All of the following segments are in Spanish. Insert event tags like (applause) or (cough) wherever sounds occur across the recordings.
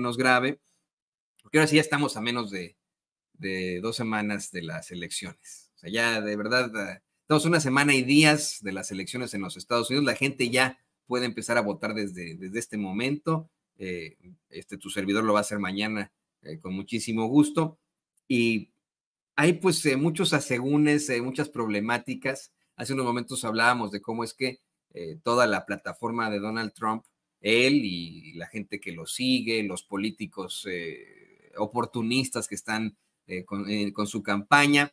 nos grave, porque ahora sí ya estamos a menos de, dos semanas de las elecciones. O sea, ya de verdad, ah, estamos una semana y días de las elecciones en los Estados Unidos. La gente ya puede empezar a votar desde, desde este momento. Eh, este, tu servidor lo va a hacer mañana eh, con muchísimo gusto. Y hay pues eh, muchos asegúnes, muchas problemáticas. Hace unos momentos hablábamos de cómo es que toda la plataforma de Donald Trump él y la gente que lo sigue, los políticos eh, oportunistas que están eh, eh, con, su campaña.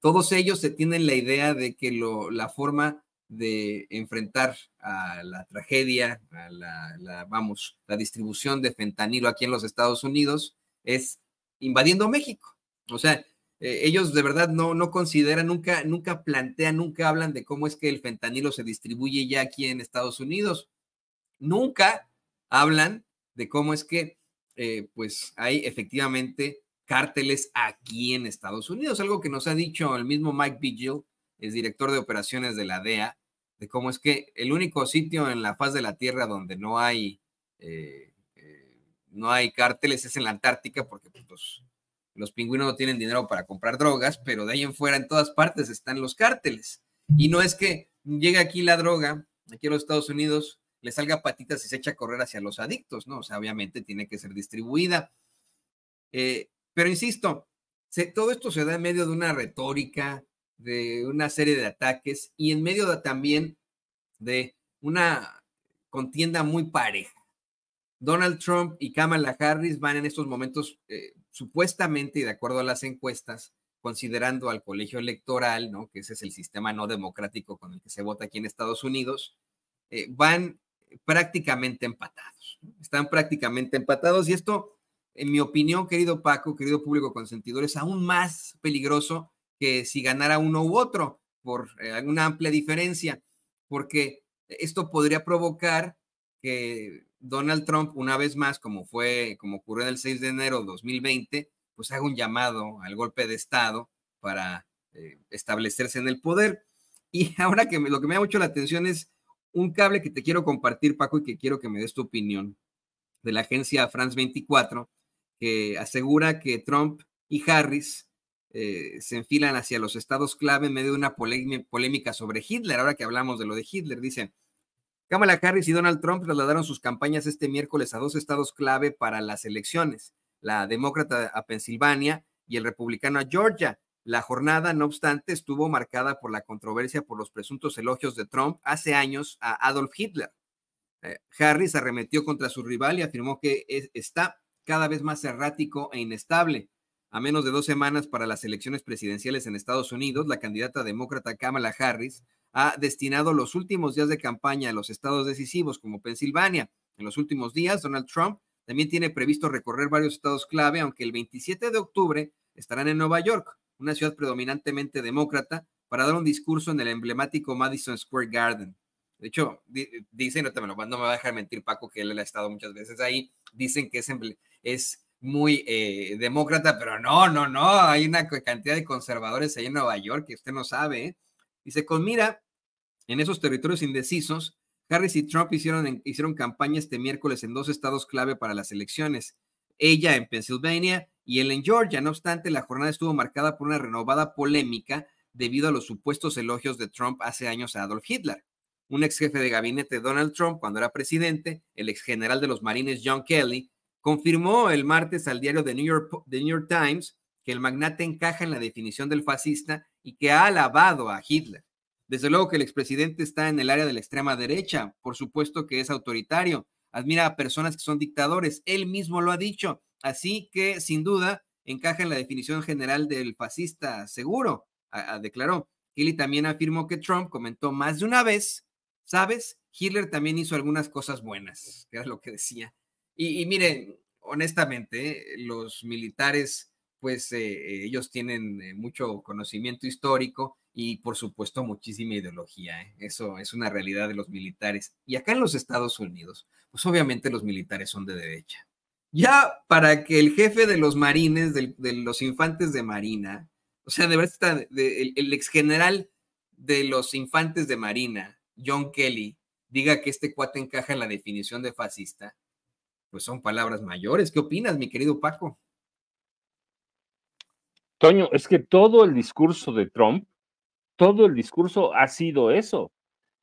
Todos ellos se tienen la idea de que la forma de enfrentar a la tragedia, a la, vamos, la distribución de fentanilo aquí en los Estados Unidos es invadiendo México. O sea, ellos de verdad no, no consideran, nunca, nunca plantean, nunca hablan de cómo es que el fentanilo se distribuye ya aquí en Estados Unidos nunca hablan de cómo es que eh, pues hay efectivamente cárteles aquí en Estados Unidos, algo que nos ha dicho el mismo Mike Vigil, es director de operaciones de la DEA, de cómo es que el único sitio en la faz de la Tierra donde no hay, eh, eh, no hay cárteles es en la Antártica, porque pues, los pingüinos no tienen dinero para comprar drogas, pero de ahí en fuera, en todas partes están los cárteles. Y no es que llegue aquí la droga, aquí a los Estados Unidos, le salga patitas y se echa a correr hacia los adictos, ¿no? O sea, obviamente tiene que ser distribuida. Eh, pero insisto, todo esto se da en medio de una retórica, de una serie de ataques y en medio también de una contienda muy pareja. Donald Trump y Kamala Harris van en estos momentos eh, supuestamente, y de acuerdo a las encuestas, considerando al colegio electoral, ¿no? que ese es el sistema no democrático con el que se vota aquí en Estados Unidos, eh, van prácticamente empatados. Están prácticamente empatados y esto, en mi opinión, querido Paco, querido público consentidor, es aún más peligroso que si ganara uno u otro por eh, alguna amplia diferencia, porque esto podría provocar que Donald Trump, una vez más, como fue, como ocurrió en el 6 de enero de 2020, pues haga un llamado al golpe de Estado para eh, establecerse en el poder. Y (laughs) ahora que lo que me ha mucho la atención es un cable que te quiero compartir, Paco, y que quiero que me des tu opinión de la agencia France 24, que asegura que Trump y Harris eh, se enfilan hacia los estados clave en medio de una polémica sobre Hitler. Ahora que hablamos de lo de Hitler, dicen, Kamala Harris y Donald Trump trasladaron sus campañas este miércoles a dos estados clave para las elecciones, la demócrata a Pensilvania y el republicano a Georgia, la jornada, no obstante, estuvo marcada por la controversia por los presuntos elogios de Trump hace años a Adolf Hitler. Eh, Harris arremetió contra su rival y afirmó que está cada vez más errático e inestable. A menos de dos semanas para las elecciones presidenciales en Estados Unidos, la candidata demócrata Kamala Harris ha destinado los últimos días de campaña a los estados decisivos como Pensilvania. En los últimos días, Donald Trump también tiene previsto recorrer varios estados clave, aunque el 27 de octubre estarán en Nueva York una ciudad predominantemente demócrata, para dar un discurso en el emblemático Madison Square Garden. De hecho, dicen, no, te me lo, no va a dejar mentir Paco, que él ha estado muchas veces ahí, dicen que es, muy eh, demócrata, pero no, no, no, hay una cantidad de conservadores ahí en Nueva York que usted no sabe. ¿eh? Dice, con mira, en esos territorios indecisos, Harris y Trump hicieron, hicieron campaña este miércoles en dos estados clave para las elecciones. Ella en Pensilvania y el en Georgia. No obstante, la jornada estuvo marcada por una renovada polémica debido a los supuestos elogios de Trump hace años a Adolf Hitler. Un ex jefe de gabinete de Donald Trump, cuando era presidente, el ex general de los marines John Kelly, confirmó el martes al diario The New York, The New York Times que el magnate encaja en la definición del fascista y que ha alabado a Hitler. Desde luego que el expresidente está en el área de la extrema derecha, por supuesto que es autoritario, admira a personas que son dictadores, él mismo lo ha dicho, Así que, sin duda, encaja en la definición general del fascista seguro, declaró. Kelly también afirmó que Trump comentó más de una vez, ¿sabes? Hitler también hizo algunas cosas buenas, que era lo que decía. Y, miren, honestamente, eh, los militares pues eh, eh, ellos tienen mucho conocimiento histórico y por supuesto muchísima ideología. Eso es una realidad de los militares. Y acá en los Estados Unidos, pues obviamente los militares son de derecha ya para que el jefe de los marines, de los infantes de Marina, o sea, de verdad el, ex general de los infantes de Marina, John Kelly, diga que este cuate encaja en la definición de fascista, pues son palabras mayores. ¿Qué opinas, mi querido Paco? Toño, es que todo el discurso de Trump, todo el discurso ha sido eso.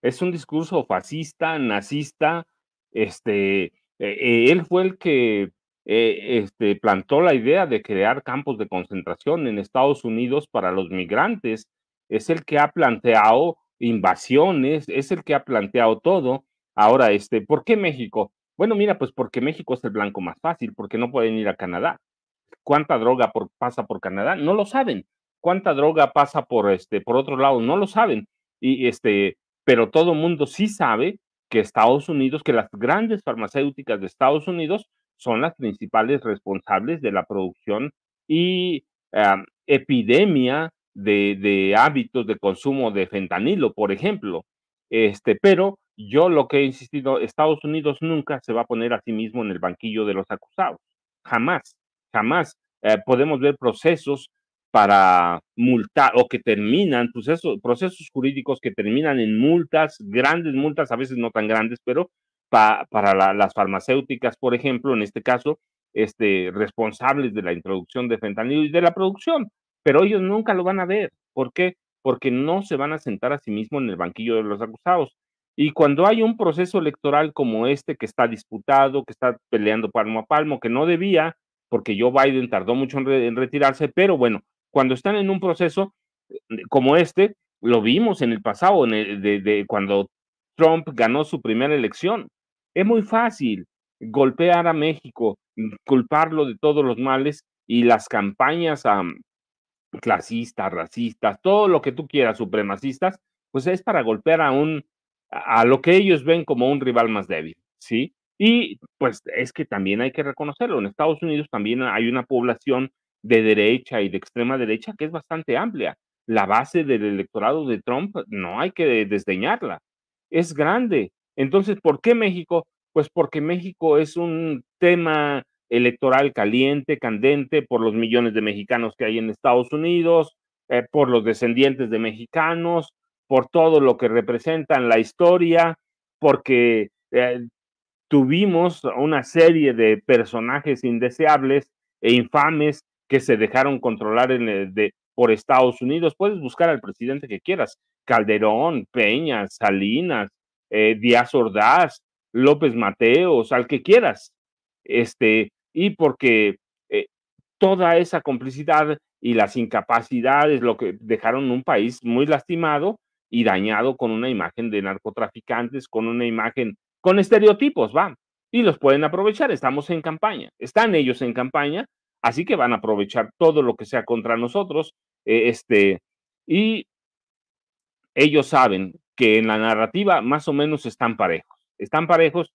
Es un discurso fascista, nazista, este, eh, eh, él fue el que eh, este, plantó la idea de crear campos de concentración en Estados Unidos para los migrantes, es el que ha planteado invasiones, es el que ha planteado todo. Ahora, este, ¿por qué México? Bueno, mira, pues porque México es el blanco más fácil, porque no pueden ir a Canadá. ¿Cuánta droga pasa por Canadá? No lo saben. ¿Cuánta droga pasa por este por otro lado? No lo saben. Y este, pero todo el mundo sí sabe que Estados Unidos, que las grandes farmacéuticas de Estados Unidos son las principales responsables de la producción y epidemia de, hábitos de consumo de fentanilo, por ejemplo. Este, pero yo lo que he insistido, Estados Unidos nunca se va a poner a sí mismo en el banquillo de los acusados. Jamás, jamás. Eh, podemos ver procesos para multar o que terminan, procesos, pues, procesos jurídicos que terminan en multas, grandes multas, a veces no tan grandes, pero para las farmacéuticas, por ejemplo, en este caso, este, responsables de la introducción de fentanilo y de la producción, pero ellos nunca lo van a ver. ¿Por qué? Porque no se van a sentar a sí mismos en el banquillo de los acusados. Y cuando hay un proceso electoral como este que está disputado, que está peleando palmo a palmo, que no debía, porque Joe Biden tardó mucho en, retirarse, pero bueno, cuando están en un proceso eh, como este, lo vimos en el pasado, de, cuando Trump ganó su primera elección, es muy fácil golpear a México, mm, culparlo de todos los males y las campañas clasistas, racistas, todo lo que tú quieras, supremacistas, pues es para golpear a un a lo que ellos ven como un rival más débil, ¿sí? Y pues es que también hay que reconocerlo, en Estados Unidos también hay una población de derecha y de extrema derecha que es bastante amplia. La base del electorado de Trump no hay que desdeñarla. Es grande, entonces, ¿por qué México? Pues porque México es un tema electoral caliente, candente, por los millones de mexicanos que hay en Estados Unidos, eh, por los descendientes de mexicanos, por todo lo que representan la historia, porque eh, tuvimos una serie de personajes indeseables e infames que se dejaron controlar en por Estados Unidos. Puedes buscar al presidente que quieras, Calderón, Peña, Salinas, eh, Díaz Ordaz, López Mateos, al que quieras. Este, y porque eh, toda esa complicidad y las incapacidades lo que dejaron un país muy lastimado y dañado con una imagen de narcotraficantes, con una imagen, con estereotipos, va. Y los pueden aprovechar, estamos en campaña, están ellos en campaña, así que van a aprovechar todo lo que sea contra nosotros, eh, este, y ellos saben que en la narrativa más o menos están parejos. Están parejos,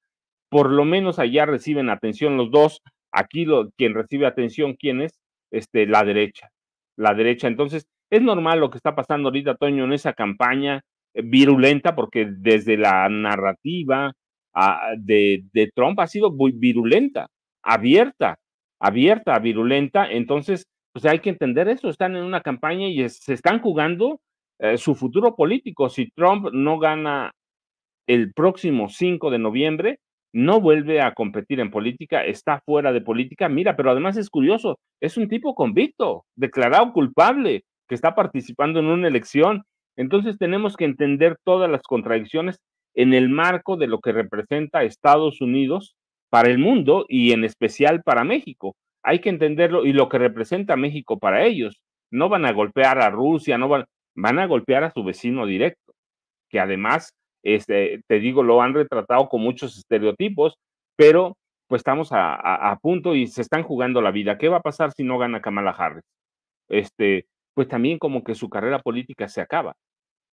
por lo menos allá reciben atención los dos. Aquí lo, quien recibe atención, ¿quién es? Este, la derecha. La derecha. Entonces, es normal lo que está pasando ahorita, Toño, en esa campaña eh, virulenta, porque desde la narrativa ah, de, Trump ha sido muy virulenta, abierta, abierta, virulenta. Entonces, pues hay que entender eso. Están en una campaña y se están jugando eh, su futuro político. Si Trump no gana el próximo 5 de noviembre, no vuelve a competir en política, está fuera de política. Mira, pero además es curioso, es un tipo convicto, declarado culpable, que está participando en una elección. Entonces tenemos que entender todas las contradicciones en el marco de lo que representa Estados Unidos para el mundo y en especial para México. Hay que entenderlo y lo que representa México para ellos. No van a golpear a Rusia, no van, van a golpear a su vecino directo, que además, este, te digo, lo han retratado con muchos estereotipos, pero pues estamos a, punto y se están jugando la vida. ¿Qué va a pasar si no gana Kamala Harris? Este, pues también como que su carrera política se acaba,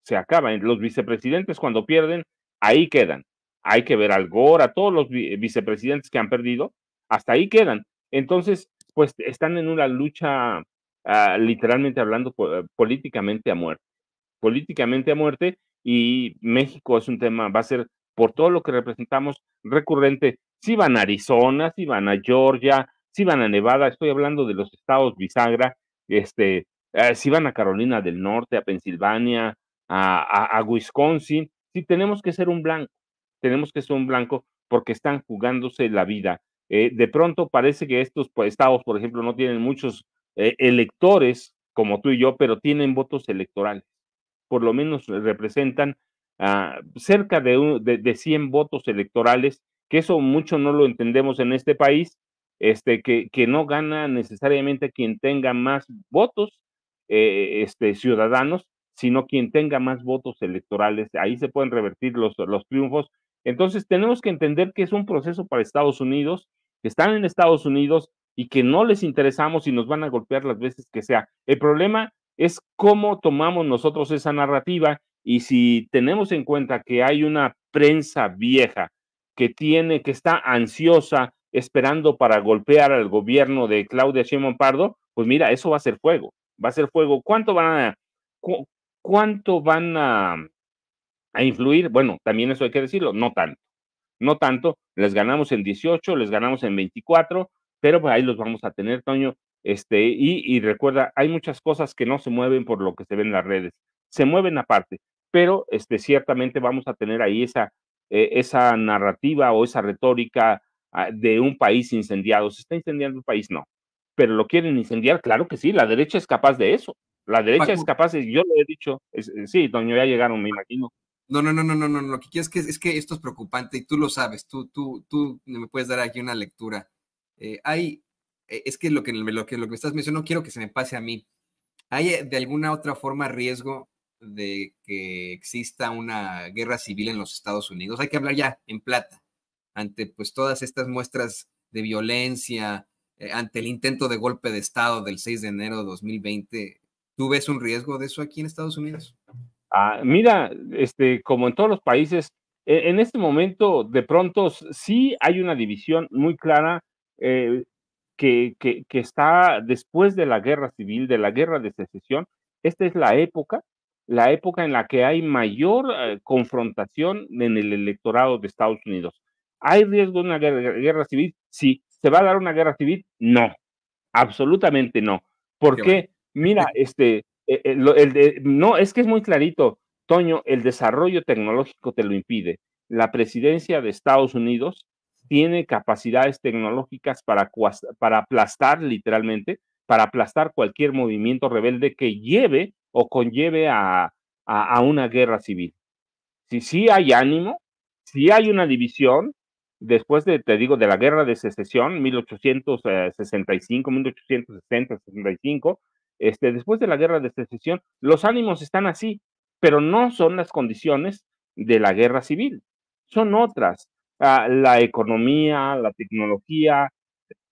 se acaba. Los vicepresidentes cuando pierden, ahí quedan. Hay que ver al Gore, a todos los vicepresidentes que han perdido, hasta ahí quedan. Entonces, pues están en una lucha Ah, literalmente hablando, eh, políticamente a muerte. Políticamente a muerte y México es un tema, va a ser por todo lo que representamos recurrente. Si van a Arizona, si van a Georgia, si van a Nevada, estoy hablando de los estados bisagra, este, eh, si van a Carolina del Norte, a Pensilvania, a, Wisconsin, si tenemos que ser un blanco, tenemos que ser un blanco porque están jugándose la vida. Eh, de pronto parece que estos pues, estados, por ejemplo, no tienen muchos eh, electores como tú y yo, pero tienen votos electorales. Por lo menos representan ah, cerca de, un, de, 100 votos electorales, que eso mucho no lo entendemos en este país, este, que, que no gana necesariamente quien tenga más votos eh, este, ciudadanos, sino quien tenga más votos electorales. Ahí se pueden revertir los, los triunfos. Entonces tenemos que entender que es un proceso para Estados Unidos, que están en Estados Unidos, y que no les interesamos y nos van a golpear las veces que sea. El problema es cómo tomamos nosotros esa narrativa y si tenemos en cuenta que hay una prensa vieja que tiene, que está ansiosa, esperando para golpear al gobierno de Claudia Sheinbaum Pardo, pues mira, eso va a ser fuego, va a ser fuego. ¿Cuánto van a, cuánto van a, a influir? Bueno, también eso hay que decirlo, no tanto, no tanto. Les ganamos en 18, les ganamos en 24, pero pues ahí los vamos a tener, Toño. Este, y, recuerda, hay muchas cosas que no se mueven por lo que se ven en las redes, se mueven aparte, pero este, ciertamente vamos a tener ahí esa, eh, esa narrativa o esa retórica ah, de un país incendiado. ¿Se está incendiando un país? No. Pero lo quieren incendiar, claro que sí, la derecha es capaz de eso. La derecha es capaz, yo lo he dicho, eh, sí, Toño, ya llegaron, me imagino. No, no, no, no, no, no, lo que quiero es que, es que esto es preocupante y tú lo sabes, tú, tú, tú me puedes dar aquí una lectura. Eh, hay, eh, es que lo que, lo que lo que me estás mencionando quiero que se me pase a mí. ¿Hay eh, de alguna otra forma riesgo de que exista una guerra civil en los Estados Unidos? Hay que hablar ya en plata ante pues todas estas muestras de violencia, ante el intento de golpe de Estado del 6 de enero de 2020. ¿Tú ves un riesgo de eso aquí en Estados Unidos? Ah, mira, este, como en todos los países, e, en este momento de pronto sí hay una división muy clara eh, que, está después de la guerra civil, de la guerra de secesión, esta es la época, la época en la que hay mayor eh, confrontación en el electorado de Estados Unidos. ¿Hay riesgo de una guerra, civil? Si ¿Se va a dar una guerra civil? No, absolutamente no. Porque, mira, (laughs) este, eh, no, es que es muy clarito, Toño, el desarrollo tecnológico te lo impide. La presidencia de Estados Unidos tiene capacidades tecnológicas para, para aplastar literalmente, para aplastar cualquier movimiento rebelde que lleve o conlleve a, a, una guerra civil. Si sí hay ánimo, si hay una división, después de, te digo, de la guerra de secesión, 1865, 1860, 65, este, después de la guerra de secesión, los ánimos están así, pero no son las condiciones de la guerra civil, son otras la economía, la tecnología,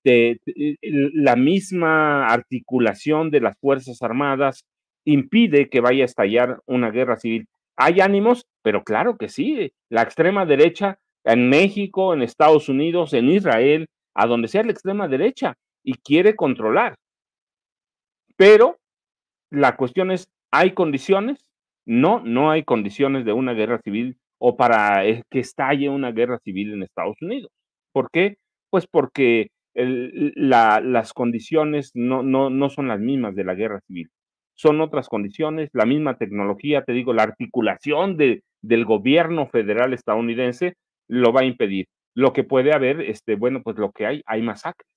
eh, la misma articulación de las Fuerzas Armadas impide que vaya a estallar una guerra civil. Hay ánimos, pero claro que sí, la extrema derecha en México, en Estados Unidos, en Israel, a donde sea la extrema derecha, y quiere controlar. Pero la cuestión es, ¿hay condiciones? No, no hay condiciones de una guerra civil o para eh, que estalle una guerra civil en Estados Unidos. ¿Por qué? Pues porque las condiciones no, no, no son las mismas de la guerra civil. Son otras condiciones, la misma tecnología, te digo, la articulación del gobierno federal estadounidense lo va a impedir. Lo que puede haber, este, bueno, pues lo que hay, hay masacres,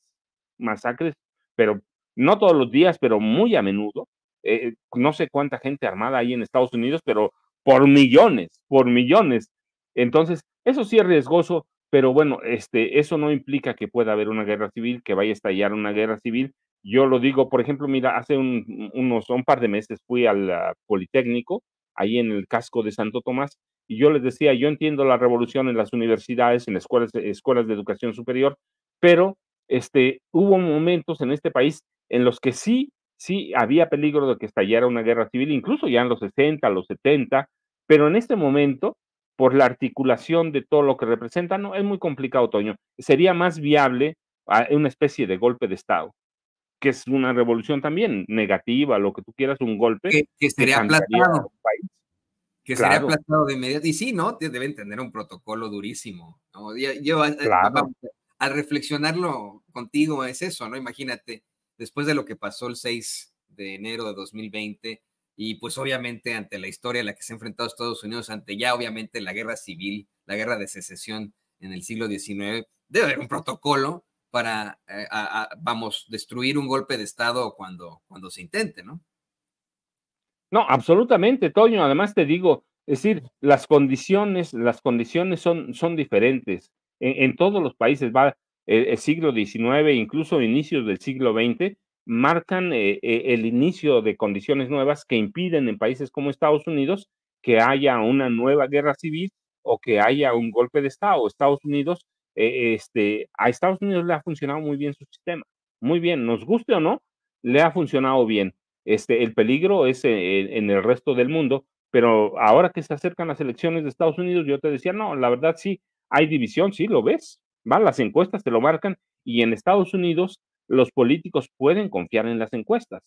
masacres, pero no todos los días, pero muy a menudo. Eh, no sé cuánta gente armada hay en Estados Unidos, pero por millones, por millones. Entonces, eso sí es riesgoso, pero bueno, este, eso no implica que pueda haber una guerra civil, que vaya a estallar una guerra civil. Yo lo digo, por ejemplo, mira, hace un, unos un par de meses fui al Politécnico, ahí en el casco de Santo Tomás, y yo les decía, yo entiendo la revolución en las universidades, en las escuelas, escuelas de educación superior, pero este, hubo momentos en este país en los que sí sí había peligro de que estallara una guerra civil, incluso ya en los 60, los 70, pero en este momento, por la articulación de todo lo que representa, no, es muy complicado, Toño. Sería más viable ah, una especie de golpe de Estado, que es una revolución también negativa, lo que tú quieras, un golpe. Que, que sería aplastado. Que sería aplastado de inmediato. Y sí, ¿no? Deben tener un protocolo durísimo. Yo, eh, al reflexionarlo contigo es eso, ¿no? Imagínate después de lo que pasó el 6 de enero de 2020 y pues obviamente ante la historia a la que se ha enfrentado Estados Unidos, ante ya obviamente la guerra civil, la guerra de secesión en el siglo XIX, debe haber un protocolo para, eh, vamos, destruir un golpe de Estado cuando, cuando se intente, ¿no? No, absolutamente, Toño. Además te digo, es decir, las condiciones, las condiciones son, son diferentes en, todos los países. Va, eh, el, siglo XIX, incluso inicios del siglo XX, marcan eh, eh, el inicio de condiciones nuevas que impiden en países como Estados Unidos que haya una nueva guerra civil o que haya un golpe de Estado. Estados Unidos, este, a Estados Unidos le ha funcionado muy bien su sistema, muy bien, nos guste o no, le ha funcionado bien. Este, el peligro es en el resto del mundo, pero ahora que se acercan las elecciones de Estados Unidos, yo te decía, no, la verdad sí, hay división, sí, lo ves, las encuestas te lo marcan y en Estados Unidos los políticos pueden confiar en las encuestas.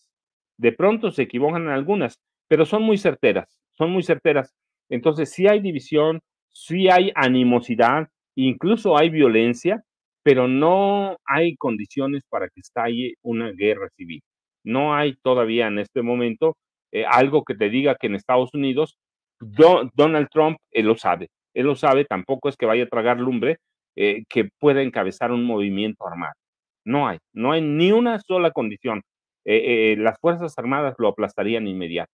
De pronto se equivocan en algunas, pero son muy certeras, son muy certeras. Entonces sí hay división, sí hay animosidad, incluso hay violencia, pero no hay condiciones para que estalle una guerra civil. No hay todavía en este momento eh, algo que te diga que en Estados Unidos Donald Trump, lo sabe, él lo sabe, tampoco es que vaya a tragar lumbre, eh, que pueda encabezar un movimiento armado. No hay, no hay ni una sola condición. Eh, eh, las Fuerzas Armadas lo aplastarían inmediato.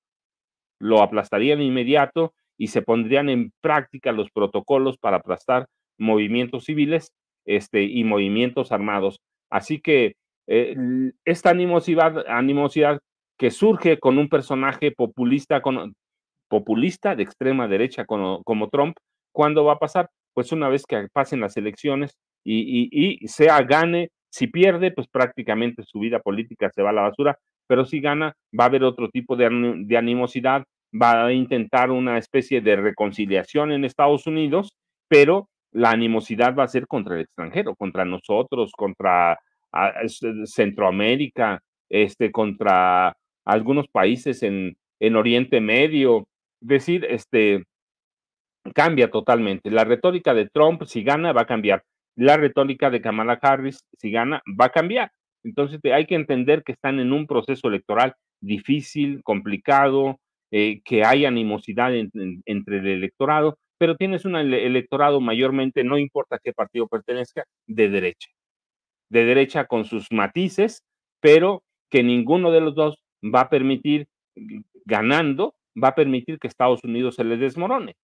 Lo aplastarían inmediato y se pondrían en práctica los protocolos para aplastar movimientos civiles este, y movimientos armados. Así que esta animosidad, animosidad que surge con un personaje populista, con, populista de extrema derecha como, como Trump, ¿cuándo va a pasar? pues una vez que pasen las elecciones y, sea gane, si pierde, pues prácticamente su vida política se va a la basura, pero si gana, va a haber otro tipo de, animosidad, va a intentar una especie de reconciliación en Estados Unidos, pero la animosidad va a ser contra el extranjero, contra nosotros, contra ah, eh, Centroamérica, este, contra algunos países en, en Oriente Medio. Decir, este, cambia totalmente. La retórica de Trump, si gana, va a cambiar. La retórica de Kamala Harris, si gana, va a cambiar. Entonces hay que entender que están en un proceso electoral difícil, complicado, eh, que hay animosidad entre el electorado, pero tienes un electorado mayormente, no importa a qué partido pertenezca, de derecha. De derecha con sus matices, pero que ninguno de los dos va a permitir, mm, ganando, va a permitir que Estados Unidos se le desmorone.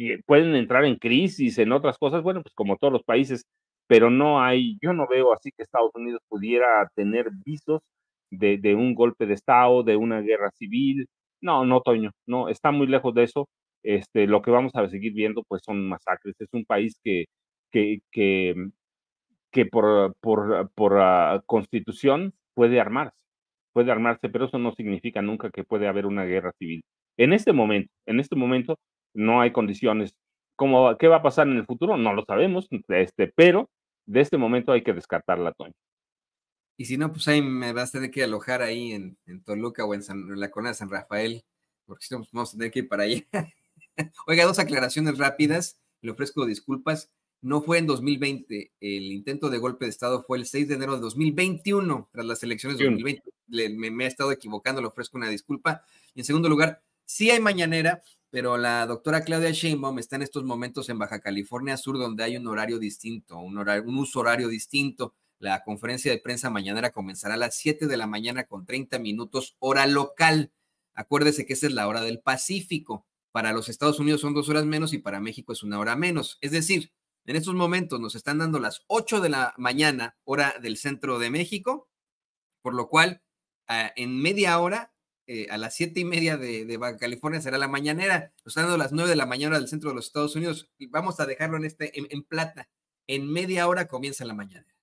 Eh, pueden entrar en crisis, en otras cosas, bueno, pues como todos los países, pero no hay, yo no veo así que Estados Unidos pudiera tener visos de, un golpe de Estado, de una guerra civil. No, no, Toño, no, está muy lejos de eso. Este, lo que vamos a seguir viendo, pues son masacres. Es un país que, que, que, mm, que por, por, por ah, constitución puede armarse, puede armarse, pero eso no significa nunca que puede haber una guerra civil. En este momento, en este momento, no hay condiciones. ¿Cómo, ¿Qué va a pasar en el futuro? No lo sabemos, este, pero de este momento hay que descartar la Toño. Y si no, pues ahí me vas a tener que alojar ahí en, Toluca o en, la cona de San Rafael, porque si no, pues, vamos a tener que ir para allá. (laughs) Oiga, dos aclaraciones rápidas, le ofrezco disculpas. No fue en 2020, el intento de golpe de Estado fue el 6 de enero de 2021, tras las elecciones de 2020. me, me, he estado equivocando, le ofrezco una disculpa. Y en segundo lugar, si hay mañanera, pero la doctora Claudia Sheinbaum está en estos momentos en Baja California Sur, donde hay un horario distinto, un, uso horario distinto. La conferencia de prensa mañana comenzará a las 7 de la mañana con 30 minutos hora local. Acuérdese que esa es la hora del Pacífico. Para los Estados Unidos son dos horas menos y para México es una hora menos. Es decir, en estos momentos nos están dando las 8 de la mañana hora del centro de México, por lo cual ah, en media hora eh, a las siete y media de, Baja California será la mañanera, usando las nueve de la mañana del centro de los Estados Unidos. Vamos a dejarlo en este, en, plata. En media hora comienza la mañanera.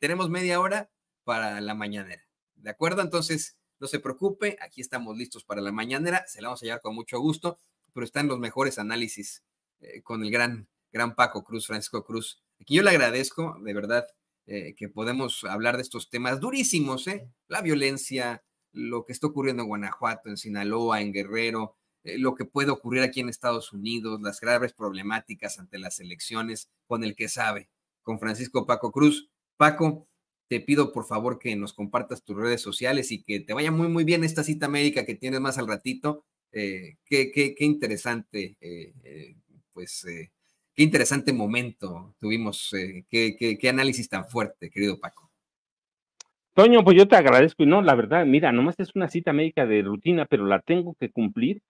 tenemos media hora para la mañanera. ¿De acuerdo? Entonces, no se preocupe, aquí estamos listos para la mañanera, se la vamos a llevar con mucho gusto, pero están los mejores análisis eh, con el gran, gran Paco Cruz, Francisco Cruz. Aquí yo le agradezco, de verdad, eh, que podemos hablar de estos temas durísimos, La violencia, lo que está ocurriendo en Guanajuato, en Sinaloa, en Guerrero, eh, lo que puede ocurrir aquí en Estados Unidos, las graves problemáticas ante las elecciones, con el que sabe, con Francisco Paco Cruz. Paco, te pido por favor que nos compartas tus redes sociales y que te vaya muy, muy bien esta cita médica que tienes más al ratito. Eh, qué, qué, qué, interesante, eh, pues, qué interesante momento tuvimos, qué análisis tan fuerte, querido Paco. Toño, pues yo te agradezco y no, la verdad, mira, nomás es una cita médica de rutina, pero la tengo que cumplir,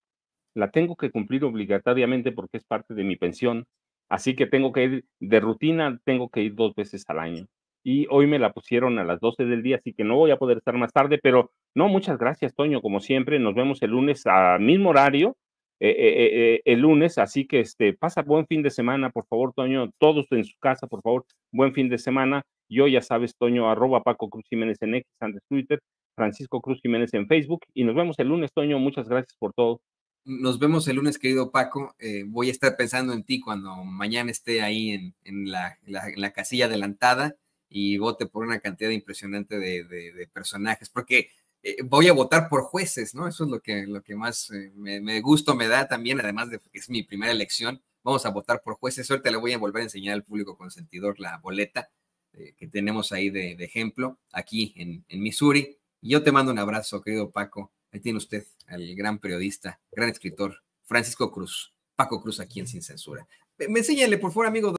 la tengo que cumplir obligatoriamente porque es parte de mi pensión, así que tengo que ir de rutina, tengo que ir dos veces al año. Y hoy me la pusieron a las 12 del día, así que no voy a poder estar más tarde, pero no, muchas gracias, Toño, como siempre, nos vemos el lunes a mismo horario, eh, eh, eh, el lunes, así que este, pasa buen fin de semana, por favor, Toño, todos en su casa, por favor, buen fin de semana yo ya sabes, Toño, arroba Paco Cruz Jiménez en X, en Twitter, Francisco Cruz Jiménez en Facebook. Y nos vemos el lunes, Toño. Muchas gracias por todo. Nos vemos el lunes, querido Paco. Eh, voy a estar pensando en ti cuando mañana esté ahí en, la, casilla adelantada y vote por una cantidad impresionante de, de, personajes, porque eh, voy a votar por jueces, ¿no? Eso es lo que, lo que más eh, me, me gusto me da también, además de que es mi primera elección. Vamos a votar por jueces. Ahorita le voy a volver a enseñar al público consentidor la boleta eh, que tenemos ahí de, ejemplo aquí en, Missouri. yo te mando un abrazo, querido Paco. Ahí tiene usted al gran periodista, gran escritor, Francisco Cruz. Paco Cruz aquí en Sin Censura. Me, enséñale, por favor, amigo.